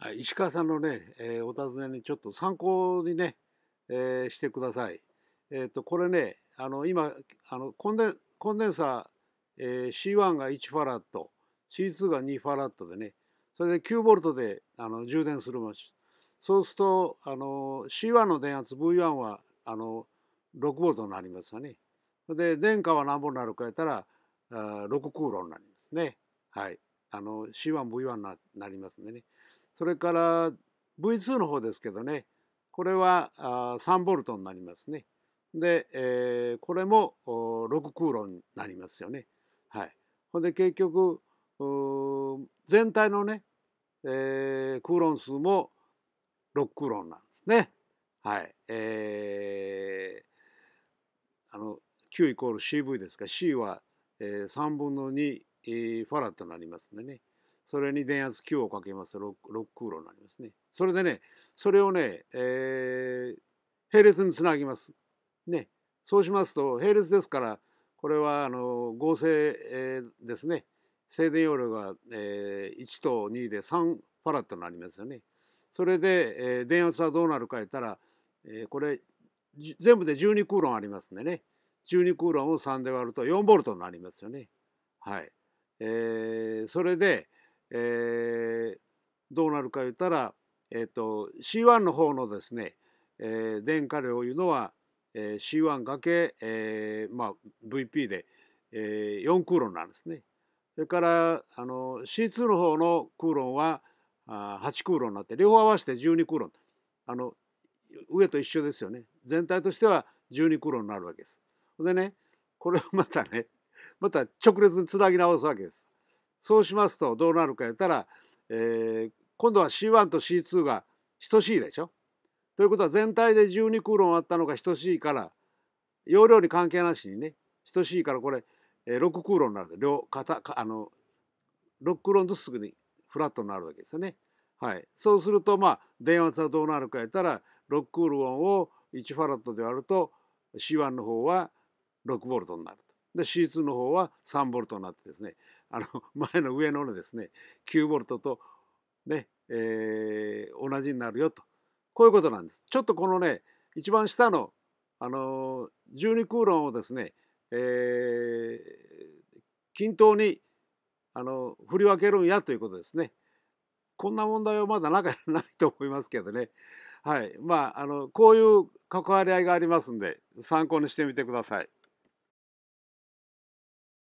はい、石川さんのね、えー、お尋ねにちょっと参考にね、えー、してください。えっ、ー、とこれねあの今あのコンデコンデンサー、えー、C1 が1ファラット C2 が2ファラットでねそれで9ボルトであの充電するもしそうするとあの C1 の電圧 V1 はあの6ボルトになりますよね。で電荷は何ボトになるかやったらあ6空路になりますね。はい。あの C1V1 になりますんでね。それから V2 の方ですけどねこれは 3V になりますね。で、えー、これも6ロンになりますよね。はい、ほんで結局全体のね、えー、ロン数も6ロンなんですね。はいえー、あの Q イコール CV ですが C は、え3分の2、えファラとなりますんでね。それに電圧9をかけますと 6, 6クーロになりますね。それでねそれをね、えー、並列につなぎます。ねそうしますと並列ですからこれはあの合成、えー、ですね静電容量が、えー、1と2で3ファラットになりますよね。それで、えー、電圧はどうなるか言ったら、えー、これ全部で12クーロンありますんでね12クーロンを3で割ると4ボルトになりますよね。はい。えー、それで、えー、どうなるか言ったら、えーと、と C1 の方のですね、えー、電荷量いうのは、えー、C1 かけ、えーまあ、VP で、えー、4クーロンなんですね。それからあの C2 の方のクーロンはあ8クーロンになって両方合わせて12クーロンあの上と一緒ですよね全体としては12クーロンになるわけです。でねこれをまたねまた直列につなぎ直すわけです。そうしますとどうなるかやったら、えー、今度は C1 と C2 が等しいでしょ。ということは全体で12ロンあったのが等しいから容量に関係なしにね等しいからこれ、えー、6空論になる両片あの6空論ずつすぐにフラットになるわけですよね。はい、そうするとまあ電圧はどうなるかやったら6クーロンを1ファラットで割ると C1 の方は6ボルトになる。で C2 の方は3ボルトになってですねあの 前の上ののですね9ボルトとね、えー、同じになるよとこういうことなんです。ちょっとこのね一番下のあの12クーロンをですね、えー、均等にあの振り分けるんやということですね。こんな問題はまだなんかないと思いますけどね。はい、まああのこういう関わり合いがありますんで参考にしてみてください。